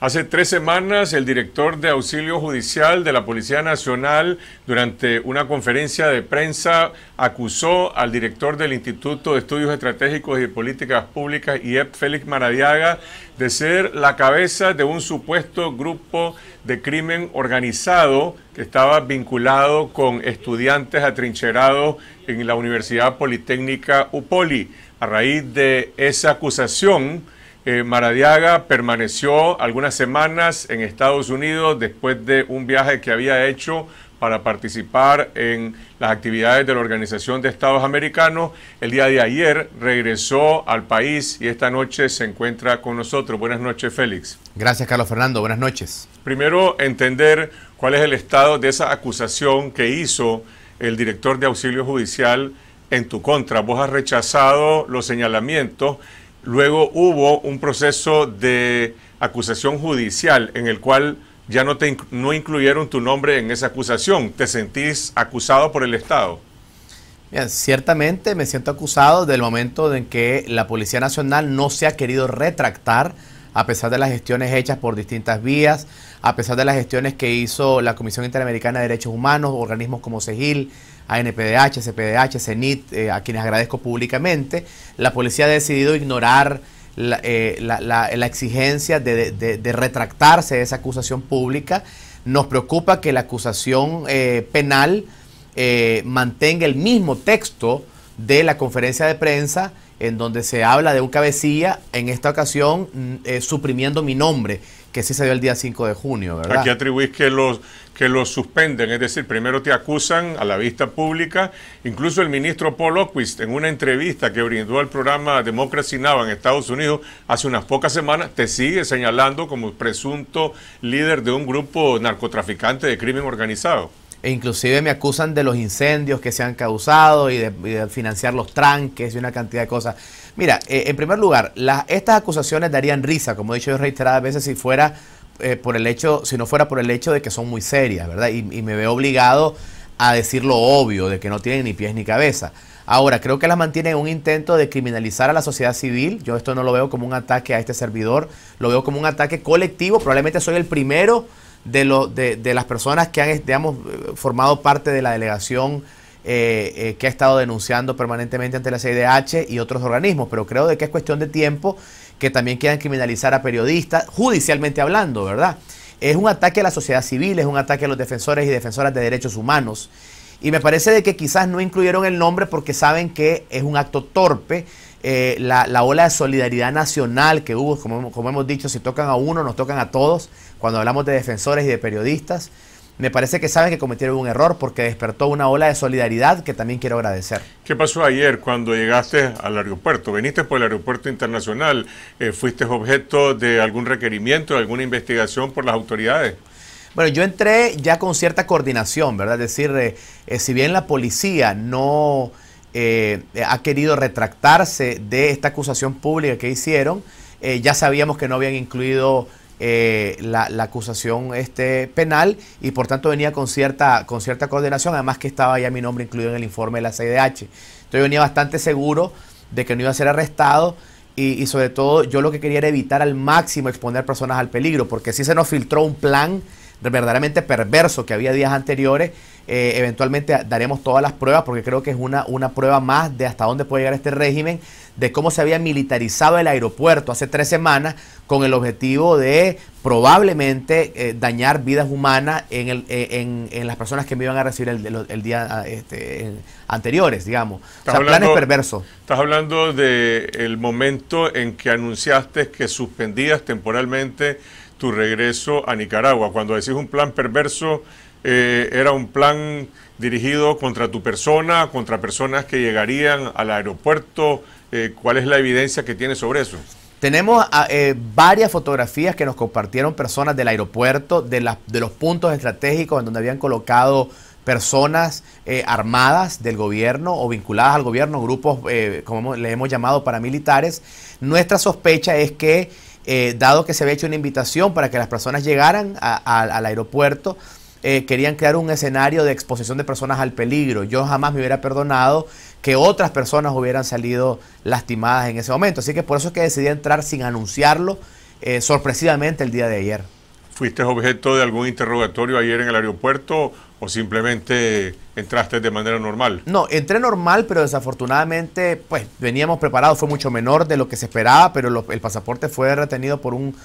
Hace tres semanas, el director de auxilio judicial de la Policía Nacional, durante una conferencia de prensa, acusó al director del Instituto de Estudios Estratégicos y Políticas Públicas, IEP, Félix Maradiaga, de ser la cabeza de un supuesto grupo de crimen organizado que estaba vinculado con estudiantes atrincherados en la Universidad Politécnica UPOLI. A raíz de esa acusación, eh, Maradiaga permaneció algunas semanas en Estados Unidos después de un viaje que había hecho para participar en las actividades de la Organización de Estados Americanos. El día de ayer regresó al país y esta noche se encuentra con nosotros. Buenas noches, Félix. Gracias, Carlos Fernando. Buenas noches. Primero, entender cuál es el estado de esa acusación que hizo el director de auxilio judicial en tu contra. Vos has rechazado los señalamientos Luego hubo un proceso de acusación judicial en el cual ya no, te, no incluyeron tu nombre en esa acusación. ¿Te sentís acusado por el Estado? Bien, ciertamente me siento acusado del momento en que la Policía Nacional no se ha querido retractar a pesar de las gestiones hechas por distintas vías, a pesar de las gestiones que hizo la Comisión Interamericana de Derechos Humanos, organismos como CEGIL, ANPDH, CPDH, CENIT, eh, a quienes agradezco públicamente, la policía ha decidido ignorar la, eh, exigencia de, retractarse de esa acusación pública. Nos preocupa que la acusación eh, penal mantenga el mismo texto de la conferencia de prensa en donde se habla de un cabecilla, en esta ocasión mm, eh, suprimiendo mi nombre, que sí se dio el día 5 de junio, ¿verdad? Aquí atribuís que los, que los suspenden, es decir, primero te acusan a la vista pública, incluso el ministro Paul Oquist, en una entrevista que brindó al programa Democracy Now! en Estados Unidos hace unas pocas semanas, te sigue señalando como presunto líder de un grupo narcotraficante de crimen organizado. E inclusive me acusan de los incendios que se han causado y de, financiar los tranques y una cantidad de cosas. Mira, eh, en primer lugar, estas acusaciones darían risa, como he dicho yo reiteradas veces, si fuera eh, por el hecho, si no fuera por el hecho de que son muy serias, ¿verdad? Y, me veo obligado a decir lo obvio, de que no tienen ni pies ni cabeza. Ahora, creo que las mantiene un intento de criminalizar a la sociedad civil. Yo esto no lo veo como un ataque a este servidor, lo veo como un ataque colectivo. Probablemente soy el primero de, lo, de, las personas que han formado parte de la delegación eh, eh, que ha estado denunciando permanentemente ante la CIDH y otros organismos, pero creo de que es cuestión de tiempo que también quieran criminalizar a periodistas, judicialmente hablando, ¿verdad? Es un ataque a la sociedad civil, es un ataque a los defensores y defensoras de derechos humanos. Y me parece de que quizás no incluyeron el nombre porque saben que es un acto torpe, eh, la, ola de solidaridad nacional que hubo, como, como hemos dicho, si tocan a uno, nos tocan a todos, cuando hablamos de defensores y de periodistas. Me parece que saben que cometieron un error porque despertó una ola de solidaridad que también quiero agradecer. ¿Qué pasó ayer cuando llegaste al aeropuerto? Veniste por el aeropuerto internacional, eh, fuiste objeto de algún requerimiento, de alguna investigación por las autoridades. Bueno, yo entré ya con cierta coordinación, ¿verdad? Es decir, eh, si bien la policía no eh, ha querido retractarse de esta acusación pública que hicieron. Eh, ya sabíamos que no habían incluido eh, la, acusación este, penal y por tanto venía con cierta, con cierta coordinación, además que estaba ya mi nombre incluido en el informe de la CIDH. Entonces yo venía bastante seguro de que no iba a ser arrestado y, sobre todo yo lo que quería era evitar al máximo exponer personas al peligro, porque si se nos filtró un plan verdaderamente perverso que había días anteriores eh, eventualmente daremos todas las pruebas porque creo que es una, una prueba más de hasta dónde puede llegar este régimen, de cómo se había militarizado el aeropuerto hace tres semanas con el objetivo de probablemente eh, dañar vidas humanas en, el, eh, en, en, las personas que me iban a recibir el, día ah, este, anteriores, digamos. planes perversos. Estás hablando del el momento en que anunciaste que suspendías temporalmente tu regreso a Nicaragua. Cuando decís un plan perverso, eh, era un plan dirigido contra tu persona, contra personas que llegarían al aeropuerto. Eh, ¿Cuál es la evidencia que tiene sobre eso? Tenemos ah, eh, varias fotografías que nos compartieron personas del aeropuerto, de, los puntos estratégicos en donde habían colocado personas armadas del gobierno o vinculadas al gobierno, grupos como le hemos llamado paramilitares. Nuestra sospecha es que, dado que se había hecho una invitación para que las personas llegaran al aeropuerto, eh, querían crear un escenario de exposición de personas al peligro. Yo jamás me hubiera perdonado que otras personas hubieran salido lastimadas en ese momento. Así que por eso es que decidí entrar sin anunciarlo eh, sorpresivamente el día de ayer. ¿Fuiste objeto de algún interrogatorio ayer en el aeropuerto o simplemente entraste de manera normal? No, entré normal, pero desafortunadamente pues veníamos preparados, fue mucho menor de lo que se esperaba, pero el pasaporte fue retenido por, un,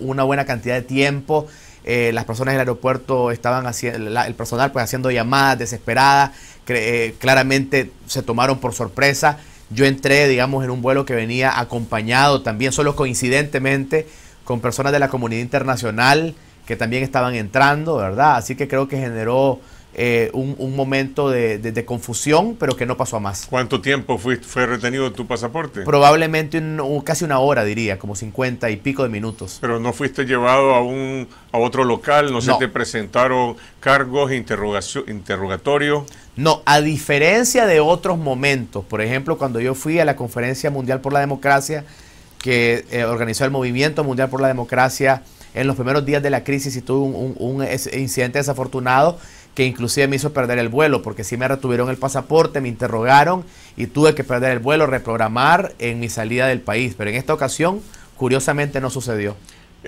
una buena cantidad de tiempo. Eh, las personas del aeropuerto estaban haciendo, el personal pues haciendo llamadas desesperadas, eh, claramente se tomaron por sorpresa. Yo entré, digamos, en un vuelo que venía acompañado también, solo coincidentemente, con personas de la comunidad internacional que también estaban entrando, ¿verdad? Así que creo que generó eh, un, un, momento de, confusión, pero que no pasó a más. ¿Cuánto tiempo fue, fue retenido tu pasaporte? Probablemente un, casi una hora, diría, como 50 y pico de minutos. Pero no fuiste llevado a, un, a otro local, no, se te presentaron cargos, ¿Interrogatorios? No, a diferencia de otros momentos, por ejemplo, cuando yo fui a la Conferencia Mundial por la Democracia, que eh, organizó el Movimiento Mundial por la Democracia en los primeros días de la crisis y tuve un incidente desafortunado que inclusive me hizo perder el vuelo, porque sí me retuvieron el pasaporte, me interrogaron y tuve que perder el vuelo, reprogramar en mi salida del país. Pero en esta ocasión, curiosamente, no sucedió.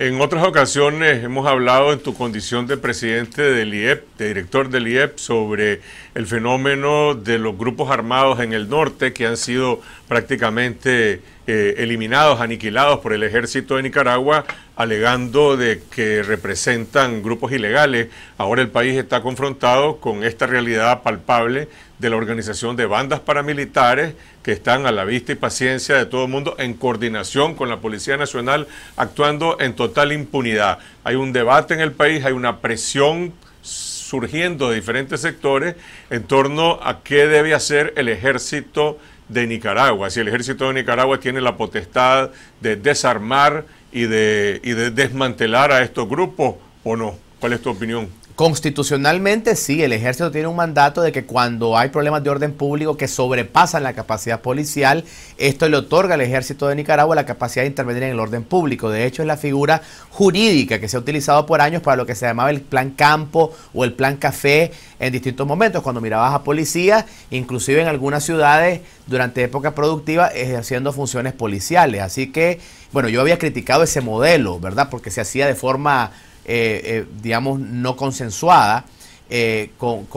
En otras ocasiones hemos hablado en tu condición de presidente del IEP, de director del IEP, sobre el fenómeno de los grupos armados en el norte que han sido prácticamente eh, eliminados, aniquilados por el ejército de Nicaragua, alegando de que representan grupos ilegales. Ahora el país está confrontado con esta realidad palpable de la organización de bandas paramilitares que están a la vista y paciencia de todo el mundo en coordinación con la Policía Nacional actuando en total impunidad. Hay un debate en el país, hay una presión surgiendo de diferentes sectores en torno a qué debe hacer el ejército de Nicaragua, si el ejército de Nicaragua tiene la potestad de desarmar y de, de desmantelar a estos grupos o no. ¿Cuál es tu opinión? Constitucionalmente sí, el ejército tiene un mandato de que cuando hay problemas de orden público que sobrepasan la capacidad policial, esto le otorga al ejército de Nicaragua la capacidad de intervenir en el orden público. De hecho, es la figura jurídica que se ha utilizado por años para lo que se llamaba el plan campo o el plan café en distintos momentos, cuando mirabas a policías, inclusive en algunas ciudades durante época productiva ejerciendo funciones policiales. Así que, bueno, yo había criticado ese modelo, ¿verdad? Porque se hacía de forma eh, eh, digamos, no consensuada eh, con,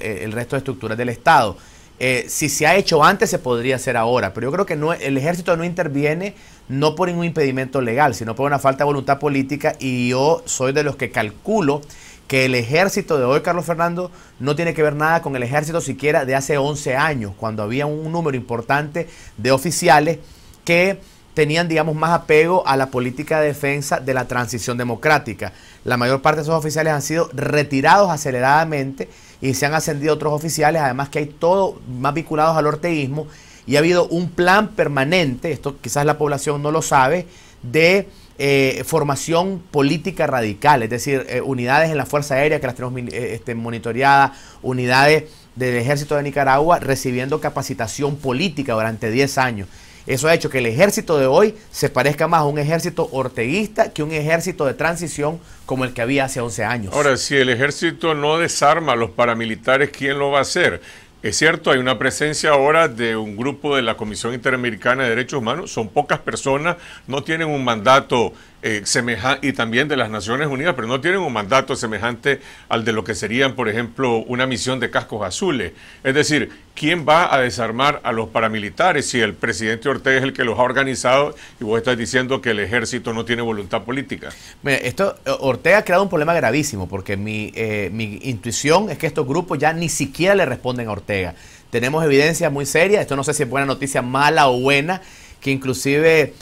el resto de estructuras del Estado. si se ha hecho antes, se podría hacer ahora, pero yo creo que no, el ejército no interviene no por un impedimento legal, sino por una falta de voluntad política y yo soy de los que calculo que el ejército de hoy, Carlos Fernando, no tiene que ver nada con el ejército siquiera de hace 11 años, cuando había un número importante de oficiales que tenían, digamos, más apego a la política de defensa de la transición democrática. La mayor parte de esos oficiales han sido retirados aceleradamente y se han ascendido otros oficiales, además que hay todo más vinculados al orteísmo y ha habido un plan permanente, esto quizás la población no lo sabe, de eh, formación política radical, es decir, eh, unidades en la Fuerza Aérea que las tenemos eh, este, monitoreadas, unidades del ejército de Nicaragua recibiendo capacitación política durante 10 años. Eso ha hecho que el ejército de hoy se parezca más a un ejército orteguista que un ejército de transición como el que había hace 11 años. Ahora, si el ejército no desarma a los paramilitares, ¿quién lo va a hacer? Es cierto, hay una presencia ahora de un grupo de la Comisión Interamericana de Derechos Humanos, son pocas personas, no tienen un mandato eh, y también de las Naciones Unidas, pero no tienen un mandato semejante al de lo que serían, por ejemplo, una misión de cascos azules. Es decir, ¿quién va a desarmar a los paramilitares si el presidente Ortega es el que los ha organizado y vos estás diciendo que el ejército no tiene voluntad política? Mira, esto, Ortega ha creado un problema gravísimo porque mi, eh, mi intuición es que estos grupos ya ni siquiera le responden a Ortega. Tenemos evidencia muy seria, esto no sé si es buena noticia, mala o buena, que inclusive eh,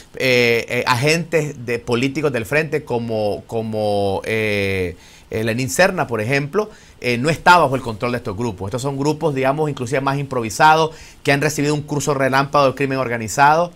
eh, agentes de políticos del frente como, como eh, Lenín Serna, por ejemplo, no está bajo el control de estos grupos. Estos son grupos, digamos, inclusive más improvisados, que han recibido un curso relámpago del crimen organizado.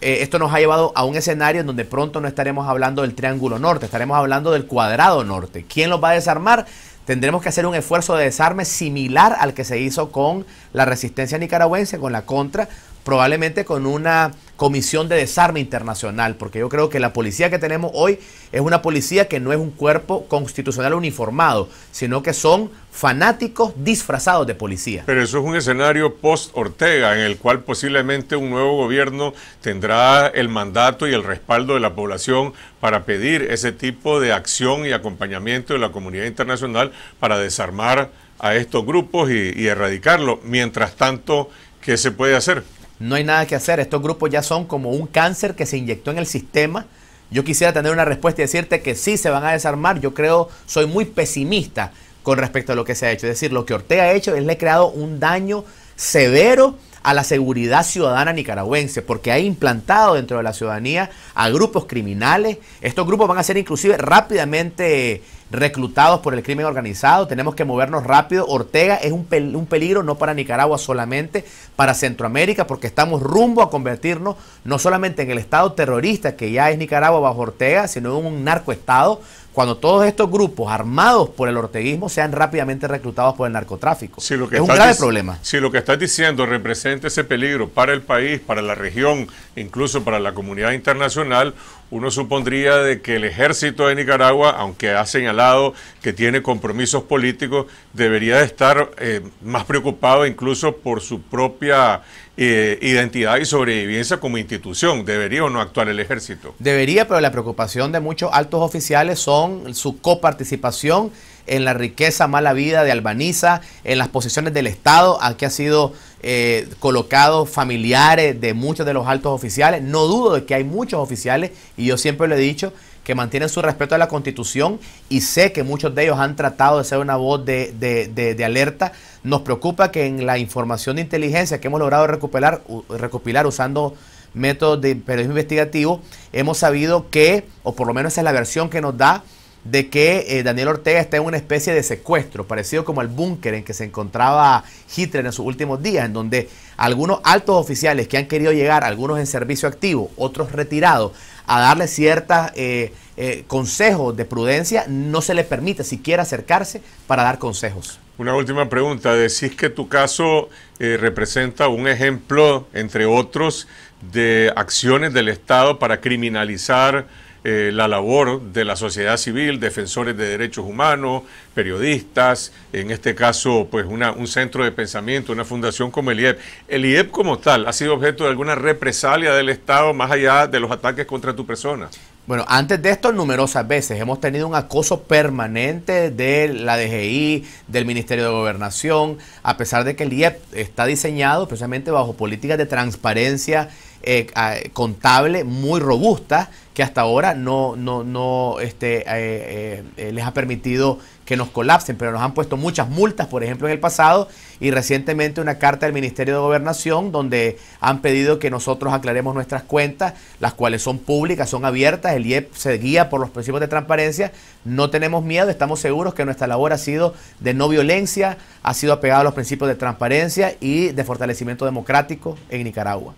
esto nos ha llevado a un escenario en donde pronto no estaremos hablando del triángulo norte, estaremos hablando del cuadrado norte. ¿Quién los va a desarmar? Tendremos que hacer un esfuerzo de desarme similar al que se hizo con la resistencia nicaragüense, con la contra, probablemente con una comisión de desarme internacional, porque yo creo que la policía que tenemos hoy es una policía que no es un cuerpo constitucional uniformado, sino que son fanáticos disfrazados de policía. Pero eso es un escenario post-Ortega, en el cual posiblemente un nuevo gobierno tendrá el mandato y el respaldo de la población para pedir ese tipo de acción y acompañamiento de la comunidad internacional para desarmar a estos grupos y, erradicarlo. Mientras tanto, ¿qué se puede hacer? no hay nada que hacer. Estos grupos ya son como un cáncer que se inyectó en el sistema. Yo quisiera tener una respuesta y decirte que sí se van a desarmar. Yo creo, soy muy pesimista con respecto a lo que se ha hecho. Es decir, lo que Ortega ha hecho es le ha creado un daño severo a la seguridad ciudadana nicaragüense, porque ha implantado dentro de la ciudadanía a grupos criminales. Estos grupos van a ser inclusive rápidamente reclutados por el crimen organizado, tenemos que movernos rápido. Ortega es un, un, peligro no para Nicaragua solamente, para Centroamérica, porque estamos rumbo a convertirnos no solamente en el Estado terrorista que ya es Nicaragua bajo Ortega, sino en un narcoestado, cuando todos estos grupos armados por el orteguismo sean rápidamente reclutados por el narcotráfico. es un grave problema. Si lo que estás diciendo representa ese peligro para el país, para la región, incluso para la comunidad internacional, uno supondría de que el ejército de Nicaragua, aunque ha señalado que tiene compromisos políticos, debería estar eh, más preocupado incluso por su propia eh, identidad y sobrevivencia como institución. ¿Debería o no actuar el ejército? Debería, pero la preocupación de muchos altos oficiales son su coparticipación en la riqueza, mala vida de Albaniza, en las posiciones del Estado. Aquí ha sido eh, colocados familiares de muchos de los altos oficiales. No dudo de que hay muchos oficiales, y yo siempre lo he dicho, que mantienen su respeto a la Constitución y sé que muchos de ellos han tratado de ser una voz de, alerta. Nos preocupa que en la información de inteligencia que hemos logrado recuperar, recopilar usando métodos de periodismo investigativo, hemos sabido que, o por lo menos esa es la versión que nos da, de que eh, Daniel Ortega está en una especie de secuestro, parecido como el búnker en que se encontraba Hitler en sus últimos días, en donde algunos altos oficiales que han querido llegar, algunos en servicio activo, otros retirados, a darle ciertos eh, eh, consejos de prudencia, no se les permite siquiera acercarse para dar consejos. Una última pregunta. Decís que tu caso representa un ejemplo, entre otros, de acciones del Estado para criminalizar eh, la labor de la sociedad civil, defensores de derechos humanos, periodistas, en este caso, pues un centro de pensamiento, una fundación como el IEP. ¿El IEP como tal ha sido objeto de alguna represalia del Estado más allá de los ataques contra tu persona? Bueno, antes de esto, numerosas veces hemos tenido un acoso permanente de la DGI, del Ministerio de Gobernación, a pesar de que el IEP está diseñado precisamente bajo políticas de transparencia eh, contable muy robustas que hasta ahora no, no, no este, eh, eh, eh, les ha permitido que nos colapsen, pero nos han puesto muchas multas, por ejemplo, en el pasado, y recientemente una carta del Ministerio de Gobernación donde han pedido que nosotros aclaremos nuestras cuentas, las cuales son públicas, son abiertas, el IEP se guía por los principios de transparencia, no tenemos miedo, estamos seguros que nuestra labor ha sido de no violencia, ha sido apegada a los principios de transparencia y de fortalecimiento democrático en Nicaragua.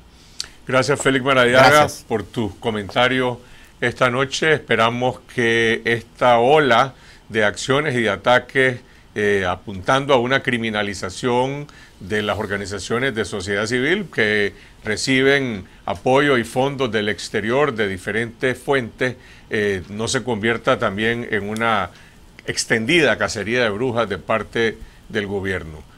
Gracias, Félix Maradiaga, por tus comentarios esta noche. Esperamos que esta ola de acciones y de ataques eh, apuntando a una criminalización de las organizaciones de sociedad civil que reciben apoyo y fondos del exterior de diferentes fuentes, eh, no se convierta también en una extendida cacería de brujas de parte del gobierno.